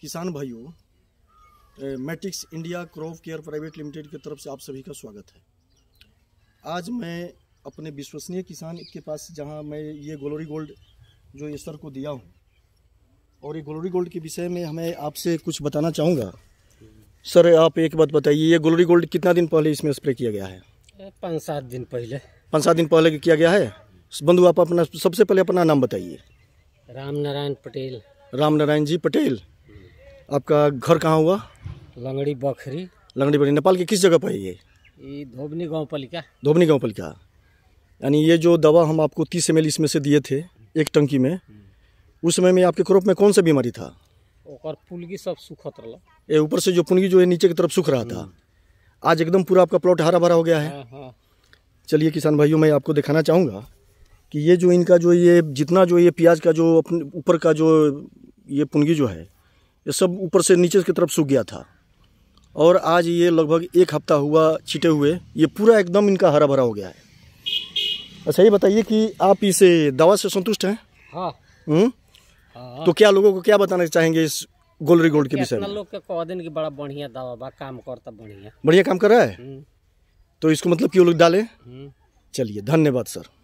किसान भाइयों Matrix India crop care private limited की तरफ से आप सभी का स्वागत है आज मैं अपने विश्वसनीय किसान के पास जहां मैं ये गोलोरी गोल्ड जो ये सर को दिया हूं और ये गोलोरी गोल्ड के विषय में हमें आपसे कुछ बताना चाहूँगा सर आप एक बात बताइए ये गोलोरी गोल्ड कितना दिन पहले इसमें स्प्रे किया गया है पाँच सात दिन पहले पाँच सात दिन पहले किया गया है बंधु आप अपना सबसे पहले अपना नाम बताइए राम नारायण पटेल राम नारायण जी पटेल आपका घर कहाँ हुआ लंगड़ी बखरी लंगड़ी बखरी नेपाल के किस जगह पर है ये ये धोबनी गाँव पलिका धोबनी गाँव पलिका यानी ये जो दवा हम आपको तीस एम इसमें से दिए थे एक टंकी में उस समय में आपके क्रोप में कौन सा बीमारी था और पुलगी सब सूखत रहा ये ऊपर से जो पुनगी जो है नीचे की तरफ सूख रहा था हम्म। आज एकदम पूरा आपका प्लॉट हरा भरा हो गया है हाँ, हाँ। चलिए किसान भाइयों मैं आपको दिखाना चाहूँगा कि ये जो इनका जो ये जितना जो ये प्याज का जो अपने ऊपर का जो ये पुनगी जो है ये सब ऊपर से नीचे की तरफ सूख गया था और आज ये लगभग एक हफ्ता हुआ छिटे हुए ये पूरा एकदम इनका हरा भरा हो गया है अच्छा ये बताइए कि आप इसे दवा से संतुष्ट हैं हाँ हम्म? हाँ। तो क्या लोगों को क्या बताना चाहेंगे इस गोलरी गोल्ड के विषय में लोग के दिन की बड़ा बढ़िया दवा बा काम करता बढ़िया बढ़िया काम कर रहा है हम्म। तो इसको मतलब क्यों लोग डालें हम्म। चलिए धन्यवाद सर